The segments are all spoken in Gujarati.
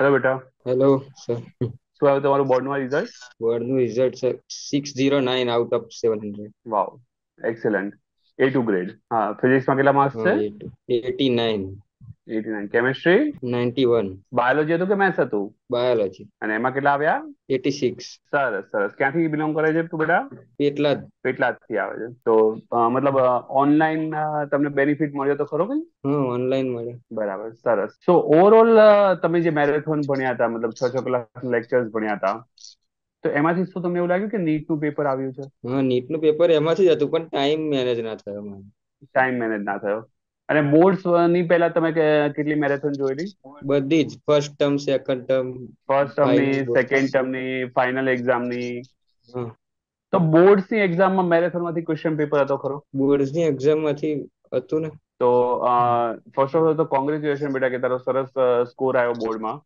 હેલો બેટા હેલો સર શું આવ્યું તમારું બોર્ડનું રિઝલ્ટ બોર્ડનું result sir six zero nine out of seven hundred wow excellent A two grade હા ફિઝિક્સમાં કેટલા માર્ક્સ છે eighty nine eighty nine chemistry ninety one biology હતું કે મેથ્સ હતું બાયોલોજી અને એમાં કેટલા આવ્યા એટી સિક્સ સરસ સરસ ક્યાંથી બિલોંગ કરે છે તું બેટા પેટલા પેટલા થી આવે છે તો મતલબ ઓનલાઈન તમને બેનિફિટ મળ્યો તો ખરો કઈ ઓનલાઈન મળે બરાબર સરસ તો ઓવરઓલ તમે જે મેરેથોન ભણ્યા હતા મતલબ છ છ કલાક લેક્ચર્સ ભણ્યા હતા તો એમાંથી શું તમને એવું લાગ્યું કે નીટ નું પેપર આવ્યું છે હા નીટ નું પેપર એમાંથી જ હતું પણ ટાઈમ મેનેજ ના થયો ટાઈમ મેનેજ ના થયો અને બોર્ડ્સ ની પહેલા તમે કેટલી મેરેથોન જોયેલી બધી જ first term second term first term ની સેકન્ડ ટર્મ ની ફાઇનલ એક્ઝામ ની તો બોર્ડ્સ ની એક્ઝામ માં મેરેથોન માંથી ક્વેશ્ચન પેપર હતો ખરો બોર્ડ્સ ની એક્ઝામ માંથી હતું ને તો ફર્સ્ટ ઓફ ઓલ તો કોંગ્રેચ્યુલેશન બેટા કે તારો સરસ સ્કોર આવ્યો બોર્ડમાં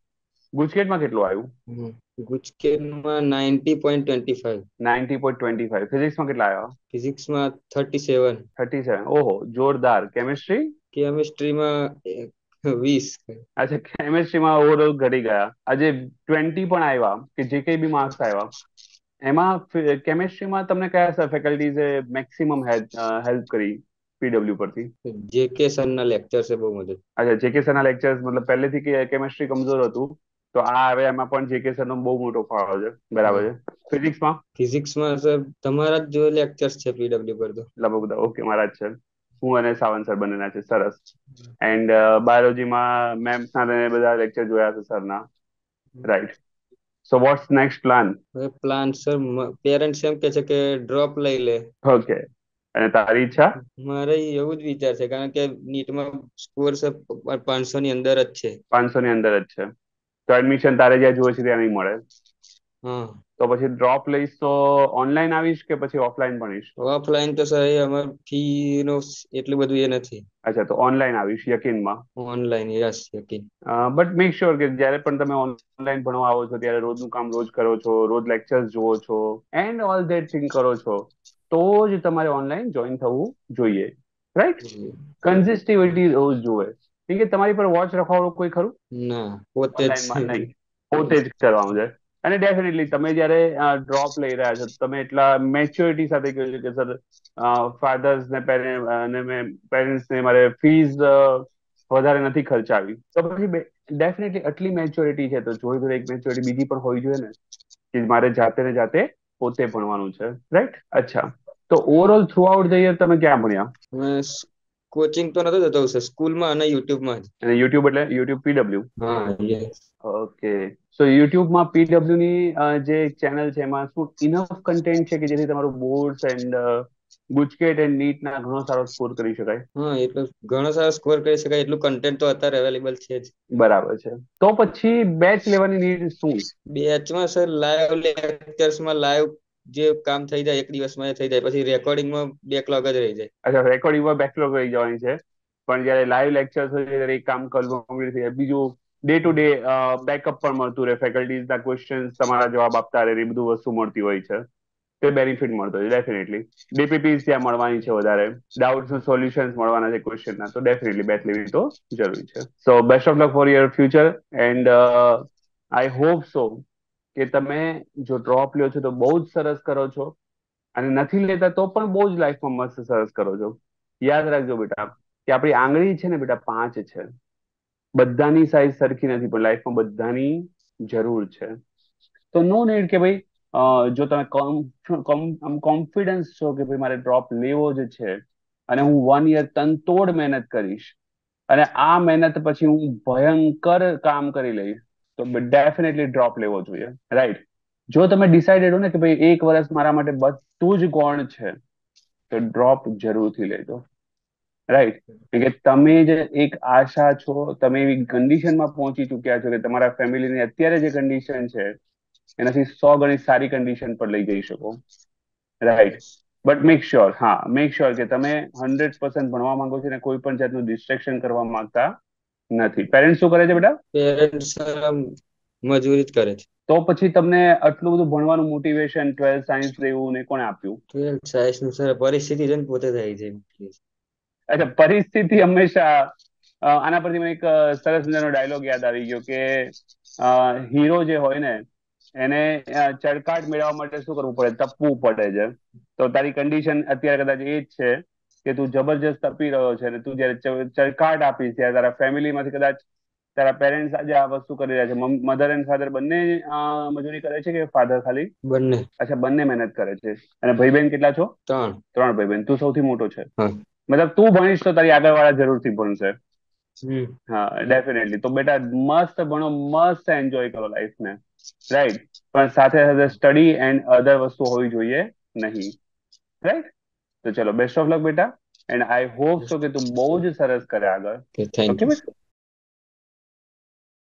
ગુજકેટમાં કેટલું આવ્યું ગુજકેટમાં 90.25 90.25 ફિઝિક્સમાં કેટલા આવ્યા ફિઝિક્સમાં થર્ટી સેવન 37 37 ઓહો જોરદાર કેમિસ્ટ્રી કેમિસ્ટ્રીમાં વીસ અચ્છા કેમિસ્ટ્રીમાં ઓવરઓલ ઘટી ગયા આજે 20 પણ આવ્યા કે જે કઈ બી માર્ક્સ આવ્યા એમાં કેમિસ્ટ્રીમાં તમને કયા સર ફેકલ્ટીઝે મેક્સિમમ હેલ્પ કરી પીડબ્લ્યુ પરથી જે કે સરના લેક્ચર એ બહુ મદદ અચ્છા જેકે કે સરના લેક્ચર્સ મતલબ પહેલેથી કે કેમિસ્ટ્રી કમજોર હતું તો આ હવે એમાં પણ સર નો બહુ મોટો ફાળો છે બરાબર છે ફિઝિક્સ માં ફિઝિક્સ માં સર તમારા જ જો લેક્ચર્સ છે પીડબ્લ્યુ પર તો એટલે બધા ઓકે મારા જ છે હું અને સાવંત સર બંનેના છે સરસ એન્ડ બાયોલોજીમાં મેમ સાથે બધા લેક્ચર જોયા છે સરના right so what's next plan plan sir parents એમ કે છે કે ડ્રોપ લઈ લે ઓકે અને તારી ઈચ્છા મારે એવું જ વિચાર છે કારણ કે નીટમાં સ્કોર છે પાંચસો ની અંદર જ છે પાંચસો ની અંદર જ છે તો એડમિશન તારે જ્યાં જોઈએ છે ત્યાં નહીં મળે તો પછી ડ્રોપ લઈશ તો ઓનલાઈન આવીશ કે પછી ઓફલાઈન ભણીશ ઓફલાઈન તો સર અમાર ફી નો એટલું બધું એ નથી અચ્છા તો ઓનલાઈન આવીશ યકીનમાં ઓનલાઈન યસ યકીન બટ મેક શ્યોર કે જ્યારે પણ તમે ઓનલાઈન ભણવા આવો છો ત્યારે રોજનું કામ રોજ કરો છો રોજ લેક્ચર્સ જુઓ છો એન્ડ ઓલ ધેટ થિંગ કરો છો તો જ તમારે ઓનલાઈન જોઈન થવું જોઈએ રાઈટ કન્સિસ્ટિવિટી રોજ જોઈએ કેમ કે તમારી પર વોચ રખવાળું કોઈ ખરું ના પોતે જ પોતે જ કરવાનું છે અને ડેફિનેટલી તમે જ્યારે ડ્રોપ લઈ રહ્યા છો તમે એટલા મેચ્યોરિટી સાથે કહ્યું છે કે સર ફાધર્સ ને પેરેન્ટ્સ ને મારે ફીસ વધારે નથી ખર્ચાવી તો પછી ડેફિનેટલી આટલી મેચ્યોરિટી છે તો જોઈ જોડે એક મેચ્યોરિટી બીજી પણ હોવી જોઈએ ને કે મારે જાતે ને જાતે પોતે ભણવાનું છે રાઈટ અચ્છા તો ઓવરઓલ થ્રુ આઉટ જઈએ તમે ક્યાં ભણ્યા કોચિંગ તો નતો જતો સર સ્કૂલમાં અને યુટ્યુબમાં જ અને યુટ્યુબ એટલે યુટ્યુબ પીડબ્લ્યુ હા ઓકે સો યુટ્યુબમાં પીડબ્લ્યુ ની જે ચેનલ છે એમાં શું ઇનફ કન્ટેન્ટ છે કે જેથી તમારું boards and GUJCET and NEET ના ઘણો સારો સ્કોર કરી શકાય હા એટલો ઘણો સારો સ્કોર કરી શકાય એટલું કન્ટેન્ટ તો અત્યારે અવેલેબલ છે જ બરાબર છે તો પછી બેચ લેવાની નીડ શું બેચમાં સર લાઈવ લેક્ચર્સમાં લાઈવ જે કામ થઈ જાય એક દિવસમાં એ થઈ જાય પછી રેકોર્ડિંગમાં બેકલોગ જ રહી જાય અચ્છા રેકોર્ડિંગમાં બેકલોગ રહી જવાની છે પણ જ્યારે લાઈવ લેક્ચર હોય ત્યારે કામ કરવું બીજું ડે ટુ ડે બેકઅપ પણ મળતું રહે ફેકલ્ટીઝ ના ક્વેશ્ચન તમારા જવાબ આપતા રહે એ બધું વસ્તુ મળતી હોય છે તે બેનિફિટ મળતો છે ડેફિનેટલી ડીપીપીસ ત્યાં મળવાની છે વધારે ડાઉટ્સ નું સોલ્યુશન્સ મળવાના છે ક્વેશ્ચન ના તો ડેફિનેટલી બેટ લેવી તો જરૂરી છે so best of luck for your future and I hope so કે તમે જો ડ્રોપ લ્યો છો તો બહુ જ સરસ કરો છો અને નથી લેતા તો પણ બહુ જ લાઈફમાં મસ્ત સરસ કરો છો યાદ રાખજો બેટા કે આપણી આંગળી છે ને બેટા પાંચ છે બધાની સાઈઝ સરખી નથી પણ લાઈફમાં બધાની જરૂર છે તો નો નીડ કે ભાઈ જો તમે કોન્ફિડન્સ છો કે ભાઈ મારે ડ્રોપ લેવો જ છે અને હું વન યર તનતોડ મહેનત કરીશ અને આ મહેનત પછી હું ભયંકર કામ કરી લઈશ તો ડેફિનેટલી ડ્રોપ લેવો જોઈએ રાઈટ જો તમે ડિસાઇડેડ હો ને કે ભાઈ એક વર્ષ મારા માટે બધું જ કોણ છે તો ડ્રોપ જરૂરથી લેજો રાઈટ કે તમે જે એક આશા છો તમે એવી કન્ડિશનમાં પહોંચી ચુક્યા છો કે તમારા ફેમિલીની અત્યારે જે કન્ડિશન છે એનાથી સો ગણી સારી કન્ડિશન પર લઈ જઈ શકો રાઈટ બટ મેક શ્યોર હા મેક શ્યોર કે તમે હંડ્રેડ પર્સન્ટ ભણવા માંગો છો ને કોઈ પણ જાતનું ડિસ્ટ્રેક્શન કરવા માંગતા નથી પેરેન્ટ શું કરે છે બેટા પેરેન્ટ્સ મજૂરી જ કરે છે તો પછી તમને આટલું બધું ભણવાનું મોટિવેશન ટ્વેલ્થ સાયન્સ લેવું ને કોણે આપ્યું ટ્વેલ્થ સાયન્સ નું સર પરિસ્થિતિ છે પોતે થઈ છે અચ્છા પરિસ્થિતિ હંમેશા આના પરથી મને એક સરસ મજાનો ડાયલોગ યાદ આવી ગયો કે હીરો જે હોય ને એને ચડકાટ મેળવવા માટે શું કરવું પડે તપવું પડે છે તો તારી કન્ડિશન અત્યારે કદાચ એ જ છે કે તું જબરજસ્ત તપી રહ્યો છે અને તું જયારે ચરકાટ આપીશ ત્યારે તારા ફેમિલી માંથી કદાચ તારા પેરેન્ટ્સ આજે આ વસ્તુ કરી રહ્યા છે મધર એન્ડ ફાધર બંને મજૂરી કરે છે કે ફાધર ખાલી બંને અચ્છા બંને મહેનત કરે છે અને ભાઈ બહેન કેટલા છો ત્રણ ત્રણ ભાઈ બહેન તું સૌથી મોટો છે મતલબ તું ભણીશ તો તારી આગળ વાળા જરૂરથી ભણશે હા ડેફિનેટલી તો બેટા મસ્ત ભણો મસ્ત એન્જોય કરો લાઈફ ને રાઈટ પણ સાથે સાથે સ્ટડી એન્ડ અધર વસ્તુ હોવી જોઈએ નહીં રાઈટ તો ચલો બેસ્ટ ઓફ લક બેટા એન્ડ આઈ હોપ સો કે તું બહુ જ સરસ કરે આગળ ઓકે બેટા